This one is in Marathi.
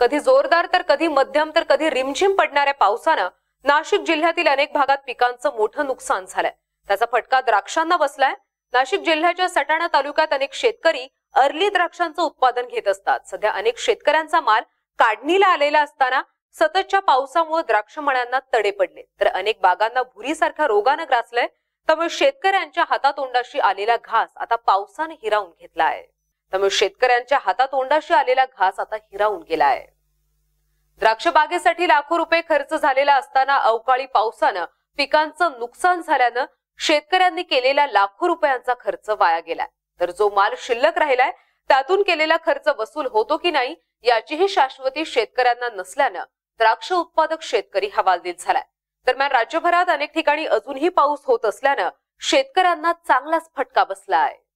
कधी जोरदार तर कधी मध्यम तर कधी रिमझिम पडणाऱ्या पावसानं नाशिक जिल्ह्यातील अनेक भागात पिकांचं मोठं नुकसान झालंय त्याचा फटका द्राक्षांना बसलाय नाशिक जिल्ह्याच्या सटाणा तालुक्यात अनेक शेतकरी अर्ली द्राक्षांचं उत्पादन घेत असतात सध्या अनेक शेतकऱ्यांचा माल काढणीला आलेला असताना सततच्या पावसामुळे द्राक्ष मळ्यांना तडे पडले तर अनेक बागांना भुरीसारख्या रोगानं ग्रासलंय त्यामुळे शेतकऱ्यांच्या हातातोंडाशी आलेला घास आता पावसानं हिरावून घेतला आहे त्यामुळे शेतकऱ्यांच्या हातातोंडाशी आलेला घास आता हिरावून गेला आहे द्राक्ष बागेसाठी लाखो रुपये खर्च झालेला असताना अवकाळी पावसानं पिकांचं नुकसान झाल्यानं शेतकऱ्यांनी केलेला लाखो रुपयांचा खर्च वाया गेलाय तर जो माल शिल्लक राहिलाय त्यातून केलेला खर्च वसूल होतो की नाही याचीही शाश्वती शेतकऱ्यांना नसल्यानं द्राक्ष उत्पादक शेतकरी हवालदिल झालाय दरम्यान राज्यभरात अनेक ठिकाणी अजूनही पाऊस होत असल्यानं शेतकऱ्यांना चांगलाच फटका बसला आहे